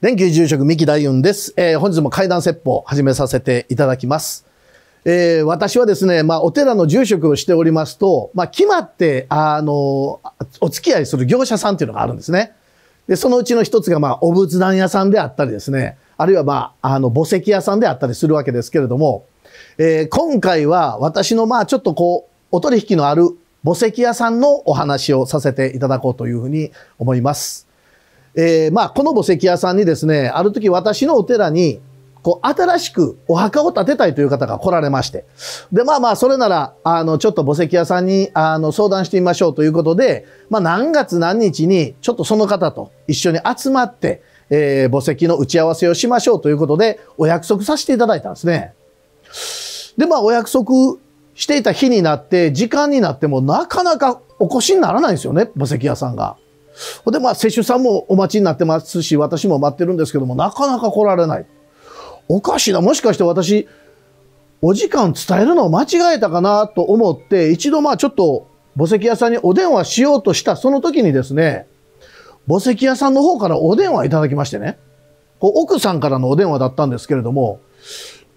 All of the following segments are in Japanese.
電球住職三木大雲です。えー、本日も怪談説法始めさせていただきます。えー、私はですね、まあ、お寺の住職をしておりますと、まあ、決まって、あの、お付き合いする業者さんっていうのがあるんですね。で、そのうちの一つが、まあ、お仏壇屋さんであったりですね、あるいは、まあ、あの、墓石屋さんであったりするわけですけれども、えー、今回は私の、まあ、ちょっとこう、お取引のある墓石屋さんのお話をさせていただこうというふうに思います。えー、まあ、この墓石屋さんにですね、ある時私のお寺に、こう、新しくお墓を建てたいという方が来られまして。で、まあまあ、それなら、あの、ちょっと墓石屋さんに、あの、相談してみましょうということで、まあ、何月何日に、ちょっとその方と一緒に集まって、えー、墓石の打ち合わせをしましょうということで、お約束させていただいたんですね。で、まあ、お約束していた日になって、時間になっても、なかなかお越しにならないんですよね、墓石屋さんが。ほで、まあ、世主さんもお待ちになってますし、私も待ってるんですけども、なかなか来られない。おかしいな。もしかして私、お時間伝えるのを間違えたかなと思って、一度まあちょっと墓石屋さんにお電話しようとしたその時にですね、墓石屋さんの方からお電話いただきましてね、こう奥さんからのお電話だったんですけれども、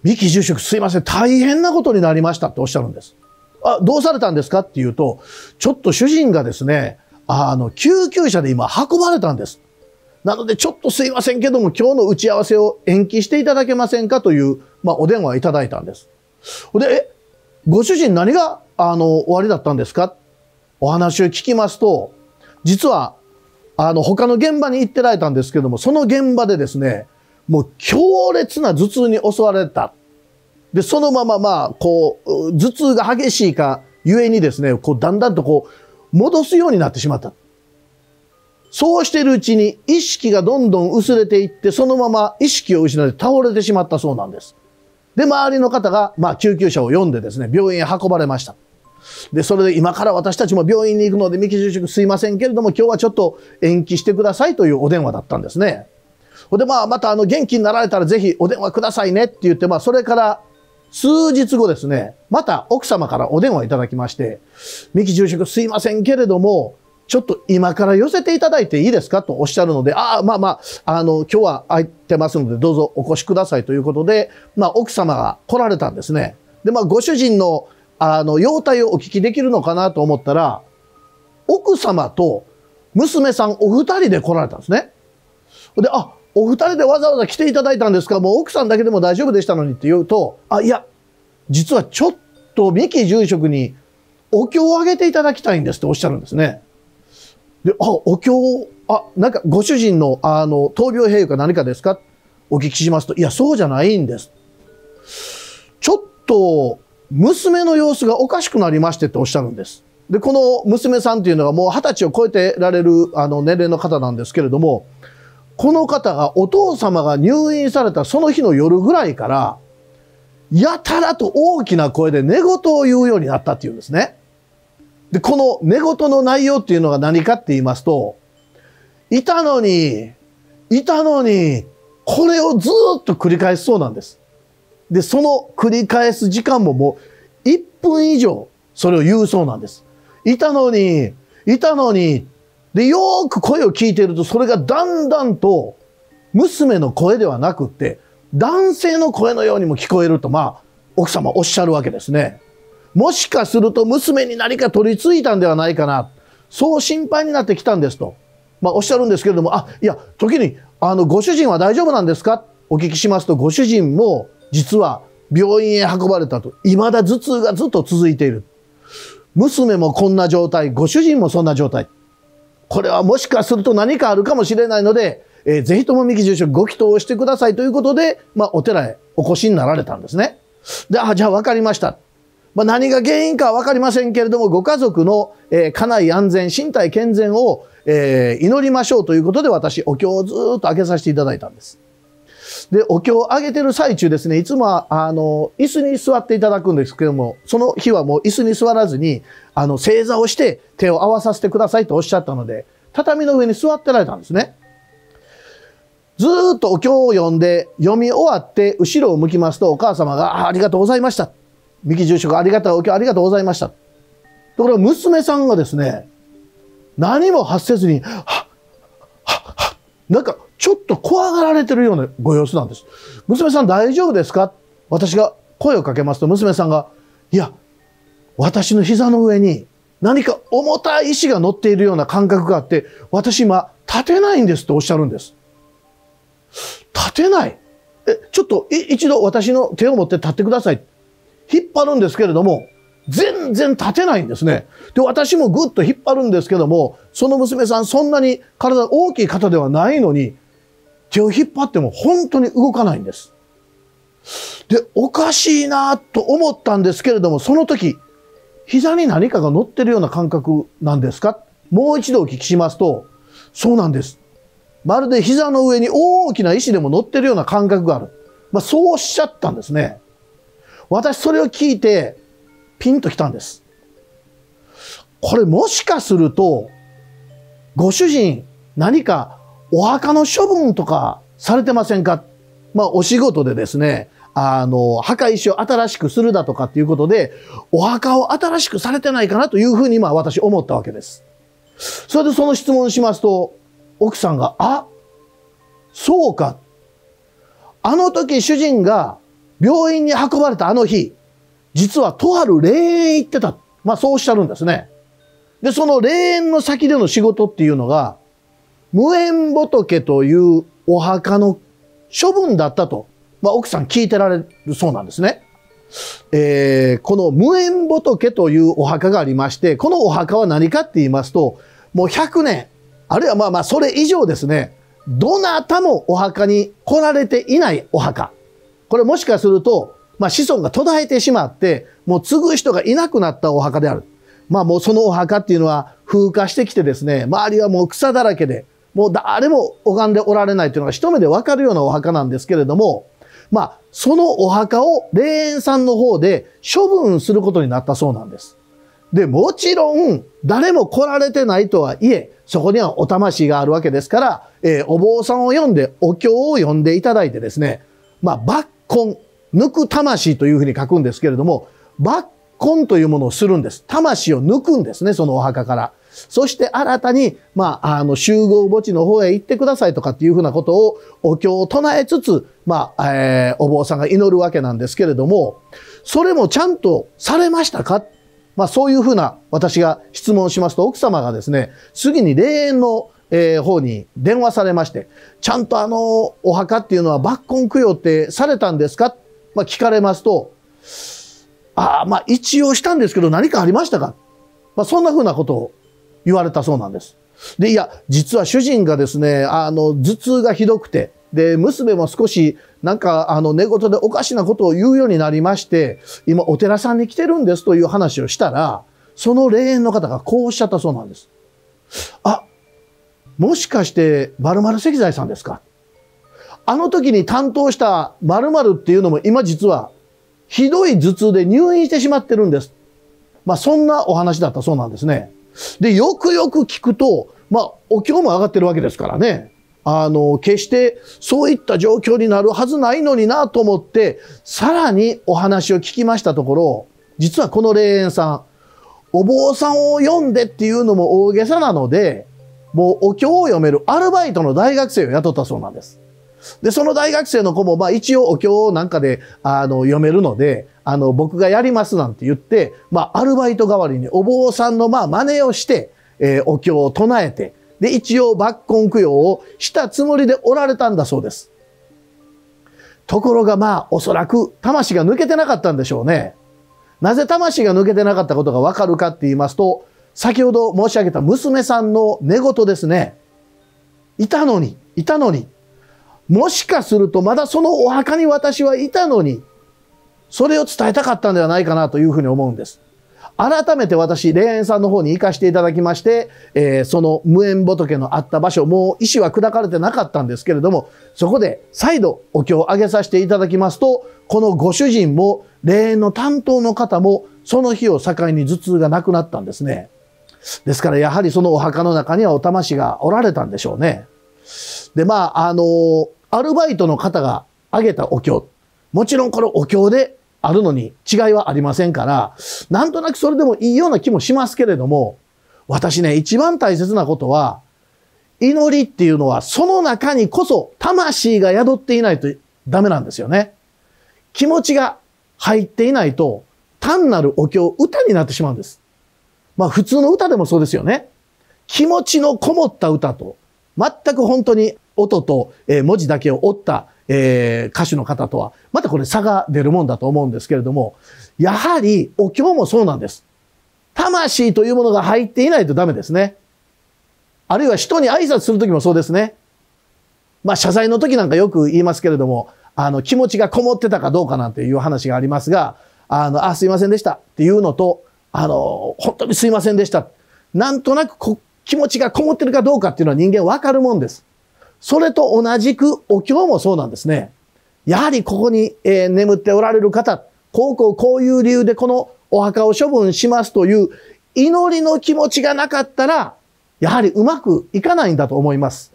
三木住職すいません、大変なことになりましたっておっしゃるんです。あ、どうされたんですかっていうと、ちょっと主人がですね、あの、救急車で今運ばれたんです。なので、ちょっとすいませんけども、今日の打ち合わせを延期していただけませんかという、まあ、お電話をいただいたんです。で、え、ご主人何が、あの、終わりだったんですかお話を聞きますと、実は、あの、他の現場に行ってられたんですけども、その現場でですね、もう強烈な頭痛に襲われた。で、そのまままあ、こう、頭痛が激しいか、ゆえにですね、こう、だんだんとこう、戻すようになってしまった。そうしているうちに意識がどんどん薄れていって、そのまま意識を失って倒れてしまったそうなんです。で、周りの方が、まあ、救急車を呼んでですね、病院へ運ばれました。で、それで今から私たちも病院に行くので、三木住職すいませんけれども、今日はちょっと延期してくださいというお電話だったんですね。ほんで、まあ、またあの、元気になられたらぜひお電話くださいねって言って、まあ、それから数日後ですね、また奥様からお電話いただきまして、三木住職すいませんけれども、ちょっと今から寄せていただいていいですかとおっしゃるので、ああ、まあまあ、あの、今日は空いてますので、どうぞお越しくださいということで、まあ、奥様が来られたんですね。で、まあ、ご主人の、あの、容態をお聞きできるのかなと思ったら、奥様と娘さんお二人で来られたんですね。で、あ、お二人でわざわざ来ていただいたんですかもう奥さんだけでも大丈夫でしたのにって言うと、あ、いや、実はちょっと三木住職にお経をあげていただきたいんですっておっしゃるんですね。で、あ、お経を、あ、なんかご主人の、あの、闘病兵か何かですかお聞きしますと、いや、そうじゃないんです。ちょっと、娘の様子がおかしくなりましてっておっしゃるんです。で、この娘さんっていうのがもう二十歳を超えてられる、あの、年齢の方なんですけれども、この方がお父様が入院されたその日の夜ぐらいから、やたらと大きな声で寝言を言うようになったっていうんですね。で、この寝言の内容っていうのが何かって言いますと、いたのに、いたのに、これをずっと繰り返しそうなんです。で、その繰り返す時間ももう1分以上それを言うそうなんです。いたのに、いたのに、で、よく声を聞いてると、それがだんだんと、娘の声ではなくって、男性の声のようにも聞こえると、まあ、奥様おっしゃるわけですね。もしかすると娘に何か取り付いたんではないかな。そう心配になってきたんですと。まあ、おっしゃるんですけれども、あ、いや、時に、あの、ご主人は大丈夫なんですかお聞きしますと、ご主人も、実は、病院へ運ばれたと。未だ頭痛がずっと続いている。娘もこんな状態、ご主人もそんな状態。これはもしかすると何かあるかもしれないので、えー、ぜひとも三木住職ご祈祷をしてくださいということで、まあ、お寺へお越しになられたんですね。で、あ、じゃあ分かりました。まあ、何が原因かは分かりませんけれども、ご家族の、えー、家内安全、身体健全を、えー、祈りましょうということで、私、お経をずっと開けさせていただいたんです。で、お経をあげてる最中ですね、いつもあの、椅子に座っていただくんですけども、その日はもう椅子に座らずに、あの、正座をして手を合わさせてくださいとおっしゃったので、畳の上に座ってられたんですね。ずっとお経を読んで、読み終わって後ろを向きますと、お母様が、あありがとうございました。三木住職、ありがとう、お経ありがとうございました。ところが娘さんがですね、何も発せずに、はっ、はっ、はっ、なんか、ちょっと怖がられてるようなご様子なんです。娘さん大丈夫ですか私が声をかけますと娘さんが、いや、私の膝の上に何か重たい石が乗っているような感覚があって、私今立てないんですとおっしゃるんです。立てないえ、ちょっと一度私の手を持って立ってください。引っ張るんですけれども、全然立てないんですね。で、私もぐっと引っ張るんですけども、その娘さんそんなに体大きい方ではないのに、手を引っ張っても本当に動かないんです。で、おかしいなと思ったんですけれども、その時、膝に何かが乗ってるような感覚なんですかもう一度お聞きしますと、そうなんです。まるで膝の上に大きな石でも乗ってるような感覚がある。まあ、そうおっしゃったんですね。私それを聞いて、ピンと来たんです。これもしかすると、ご主人、何かお墓の処分とかされてませんかまあ、お仕事でですね、あの、墓石を新しくするだとかっていうことで、お墓を新しくされてないかなというふうに、まあ、私思ったわけです。それでその質問しますと、奥さんが、あ、そうか。あの時主人が病院に運ばれたあの日、実はとある霊園行ってた。まあそうおっしゃるんですね。で、その霊園の先での仕事っていうのが、無縁仏というお墓の処分だったと、まあ、奥さん聞いてられるそうなんですね。えー、この無縁仏というお墓がありまして、このお墓は何かって言いますと、もう100年、あるいはまあまあそれ以上ですね、どなたもお墓に来られていないお墓。これもしかすると、まあ子孫が途絶えてしまって、もう継ぐ人がいなくなったお墓である。まあもうそのお墓っていうのは風化してきてですね、周りはもう草だらけで、もう誰も拝んでおられないというのが一目でわかるようなお墓なんですけれども、まあ、そのお墓を霊園さんの方で処分することになったそうなんです。で、もちろん、誰も来られてないとはいえ、そこにはお魂があるわけですから、えー、お坊さんを読んで、お経を読んでいただいてですね、まあ、抜根、抜く魂というふうに書くんですけれども、抜根というものをするんです。魂を抜くんですね、そのお墓から。そして新たに、まあ、あの、集合墓地の方へ行ってくださいとかっていうふうなことをお経を唱えつつ、まあ、えー、お坊さんが祈るわけなんですけれども、それもちゃんとされましたかまあ、そういうふうな私が質問しますと、奥様がですね、次に霊園のえー、方に電話されまして、ちゃんとあの、お墓っていうのは抜根供養ってされたんですかまあ、聞かれますと、ああ、まあ一応したんですけど何かありましたかまあそんなふうなことを言われたそうなんです。で、いや、実は主人がですね、あの、頭痛がひどくて、で、娘も少し、なんか、あの、寝言でおかしなことを言うようになりまして、今、お寺さんに来てるんですという話をしたら、その霊園の方がこうおっしゃったそうなんです。あ、もしかして、〇〇石材さんですかあの時に担当した〇〇っていうのも今実はひどい頭痛で入院してしまってるんです。まあそんなお話だったそうなんですね。で、よくよく聞くと、まあ、お経も上がってるわけですからね。あの、決してそういった状況になるはずないのになと思って、さらにお話を聞きましたところ、実はこの霊園さん、お坊さんを読んでっていうのも大げさなので、もうお経を読めるアルバイトの大学生を雇ったそうなんです。で、その大学生の子も、まあ一応お経なんかで、あの、読めるので、あの、僕がやりますなんて言って、まあアルバイト代わりにお坊さんの、まあ真似をして、えー、お経を唱えて、で、一応抜根供養をしたつもりでおられたんだそうです。ところがまあ、おそらく魂が抜けてなかったんでしょうね。なぜ魂が抜けてなかったことがわかるかって言いますと、先ほど申し上げた娘さんの寝言ですね。いたのに、いたのに、もしかするとまだそのお墓に私はいたのに、それを伝えたかったんではないかなというふうに思うんです。改めて私、霊園さんの方に行かしていただきまして、えー、その無縁仏のあった場所、もう石は砕かれてなかったんですけれども、そこで再度お経をあげさせていただきますと、このご主人も霊園の担当の方も、その日を境に頭痛がなくなったんですね。ですからやはりそのお墓の中にはお魂がおられたんでしょうね。で、まあ、あのーアルバイトの方が挙げたお経。もちろんこのお経であるのに違いはありませんから、なんとなくそれでもいいような気もしますけれども、私ね、一番大切なことは、祈りっていうのはその中にこそ魂が宿っていないとダメなんですよね。気持ちが入っていないと単なるお経、歌になってしまうんです。まあ普通の歌でもそうですよね。気持ちのこもった歌と全く本当に音と、え文字だけを折った、え歌手の方とは、またこれ差が出るもんだと思うんですけれども、やはりお経もそうなんです。魂というものが入っていないとダメですね。あるいは人に挨拶するときもそうですね。まあ、謝罪の時なんかよく言いますけれども、あの、気持ちがこもってたかどうかなんていう話がありますが、あの、あ、すいませんでしたっていうのと、あの、本当にすいませんでした。なんとなく気持ちがこもってるかどうかっていうのは人間わかるもんです。それと同じくお経もそうなんですね。やはりここに、え眠っておられる方、こうこうこういう理由でこのお墓を処分しますという祈りの気持ちがなかったら、やはりうまくいかないんだと思います。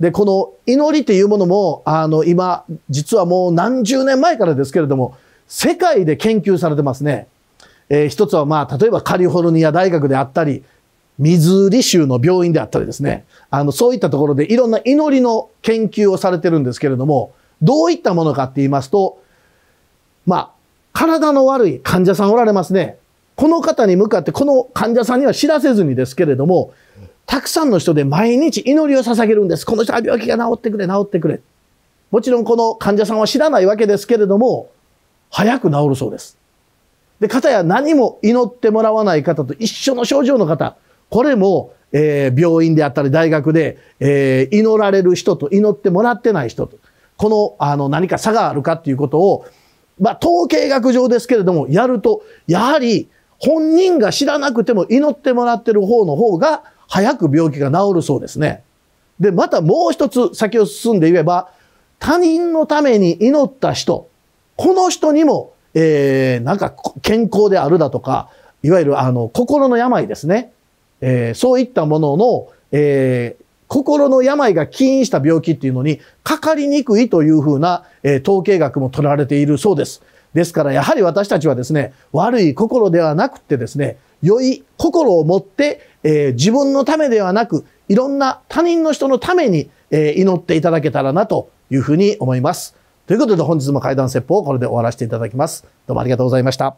で、この祈りっていうものも、あの、今、実はもう何十年前からですけれども、世界で研究されてますね。えー、一つはまあ、例えばカリフォルニア大学であったり、ミズーリ州の病院であったりですね、あの、そういったところでいろんな祈りの研究をされてるんですけれども、どういったものかって言いますと、まあ、体の悪い患者さんおられますね。この方に向かって、この患者さんには知らせずにですけれども、たくさんの人で毎日祈りを捧げるんです。この人は病気が治ってくれ、治ってくれ。もちろんこの患者さんは知らないわけですけれども、早く治るそうです。で、方や何も祈ってもらわない方と一緒の症状の方、これも、えー、病院であったり大学で、えー、祈られる人と祈ってもらってない人と、この、あの、何か差があるかっていうことを、まあ、統計学上ですけれども、やると、やはり、本人が知らなくても祈ってもらってる方の方が、早く病気が治るそうですね。で、またもう一つ先を進んで言えば、他人のために祈った人、この人にも、えー、なんか健康であるだとか、いわゆるあの、心の病ですね。えー、そういったものの、えー、心の病が起因した病気っていうのにかかりにくいというふうな、えー、統計学も取られているそうです。ですからやはり私たちはですね、悪い心ではなくてですね、良い心を持って、えー、自分のためではなく、いろんな他人の人のために、えー、祈っていただけたらなというふうに思います。ということで本日も怪談説法をこれで終わらせていただきます。どうもありがとうございました。